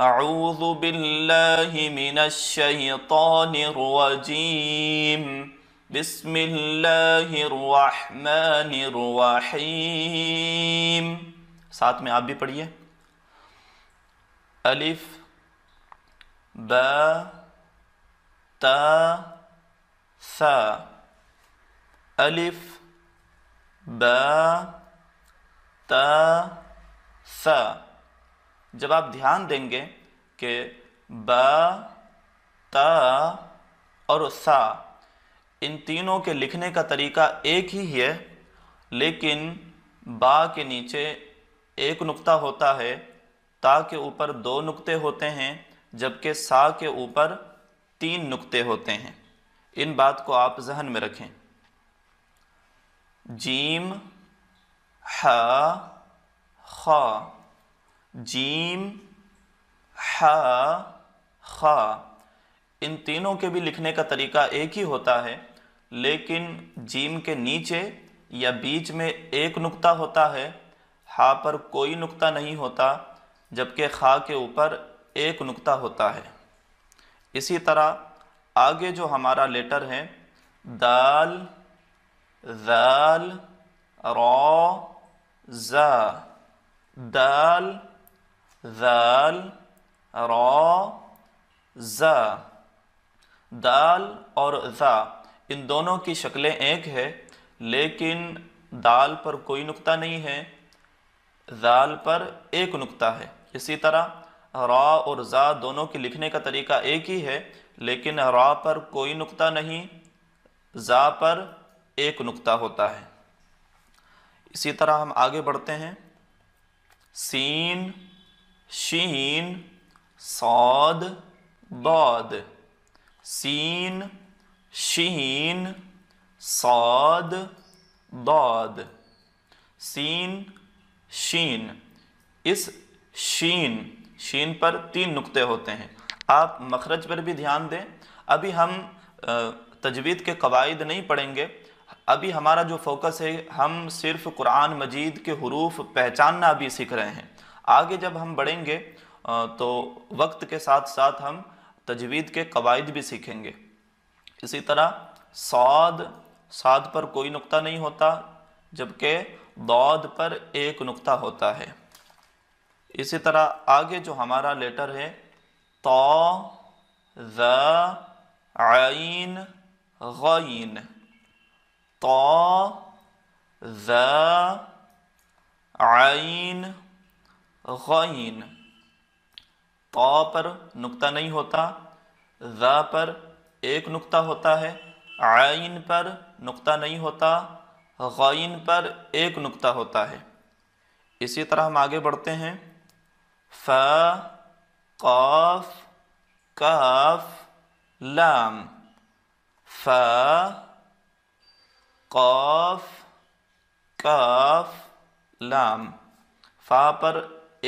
أعوذ بالله من الشيطان الرجيم بسم الله الرحمن الرحيم ساتھ میں آپ بھی پڑھئے الف با تا ثا الف با تا ثا जब आप ध्यान देंगे कि ब त और सा इन तीनों के लिखने का तरीका एक ही है लेकिन बा के नीचे एक नुक्ता होता है ता के ऊपर दो नुक्ते होते हैं जबकि सा के ऊपर तीन नुक्ते होते हैं इन बात को आप जहन में रखें जीम ह ख जीम ह ख इन तीनों के भी लिखने का तरीका एक ही होता है लेकिन जीम के नीचे या बीच में एक नुक्ता होता है हा पर कोई नुक्ता नहीं होता जबकि खा के ऊपर एक नुक्ता होता है इसी तरह आगे जो हमारा लेटर है दाल दाल रौ जा दाल दाल रा दाल और ज़ा इन दोनों की शक्लें एक है लेकिन दाल पर कोई नुक्ता नहीं है दाल पर एक नुक्ता है इसी तरह रा और ज़ा दोनों के लिखने का तरीका एक ही है लेकिन रा पर कोई नुक्ता नहीं ज़ा पर एक नुक्ता होता है इसी तरह हम आगे बढ़ते हैं सीन शीन सौद दौद सीन शीन सौद दौद सीन शीन इस शीन शीन पर तीन नुक्ते होते हैं आप मखरज पर भी ध्यान दें अभी हम तजवीद के कवायद नहीं पढ़ेंगे अभी हमारा जो फोकस है हम सिर्फ कुरान मजीद के हरूफ पहचानना अभी सीख रहे हैं आगे जब हम बढ़ेंगे तो वक्त के साथ साथ हम तजवीद के कवायद भी सीखेंगे इसी तरह सौद साद पर कोई नुक्ता नहीं होता जबकि दौद पर एक नुक्ता होता है इसी तरह आगे जो हमारा लेटर है तो आइन गईन तो आइन गीन तो पर नुक्ता नहीं होता ज़ा पर एक नुक्ता होता है आइन पर नुक्ता नहीं होता गीन पर एक नुक्ता होता है इसी तरह हम आगे बढ़ते हैं फ कफ़ काफ लाम फ कौफ काफ लाम फा पर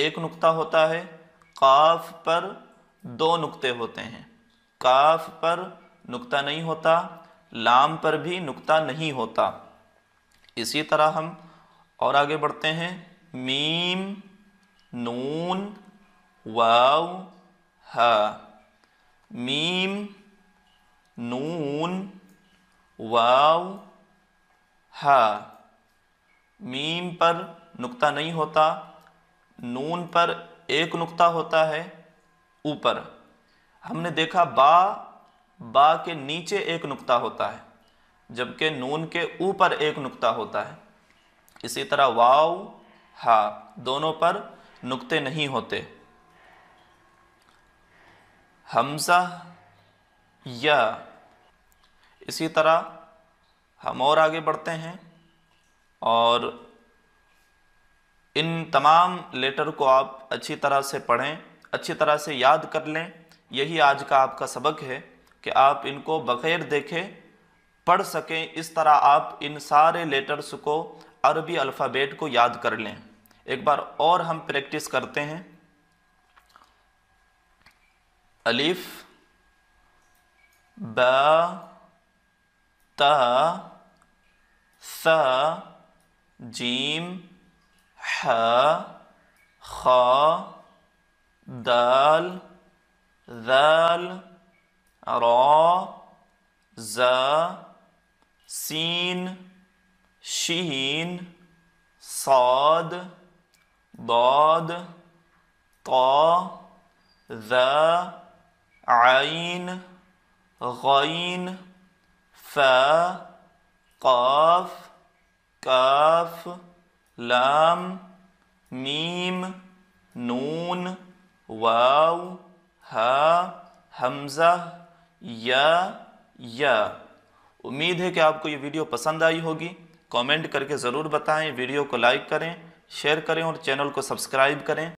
एक नुक्ता होता है काफ पर दो नुक्ते होते हैं काफ पर नुक्ता नहीं होता लाम पर भी नुक्ता नहीं होता इसी तरह हम और आगे बढ़ते हैं मीम नून वाव हा मीम नून वाव हा मीम पर नुक्ता नहीं होता नून पर एक नुक्ता होता है ऊपर हमने देखा बा बा के नीचे एक नुक्ता होता है जबकि नून के ऊपर एक नुक्ता होता है इसी तरह वाव हा दोनों पर नुक्ते नहीं होते हमसा या इसी तरह हम और आगे बढ़ते हैं और इन तमाम लेटर को आप अच्छी तरह से पढ़ें अच्छी तरह से याद कर लें यही आज का आपका सबक है कि आप इनको बग़ैर देखें पढ़ सकें इस तरह आप इन सारे लेटर्स को अरबी अल्फ़ाबेट को याद कर लें एक बार और हम प्रैक्टिस करते हैं अलिफ ब त स जीम ح خ دال ذال را ز سين شين صاد ضاد طا ذا عين غين فا قاف كاف لام मीम नून वाव हा हमज़ा या या उम्मीद है कि आपको ये वीडियो पसंद आई होगी कमेंट करके ज़रूर बताएं वीडियो को लाइक करें शेयर करें और चैनल को सब्सक्राइब करें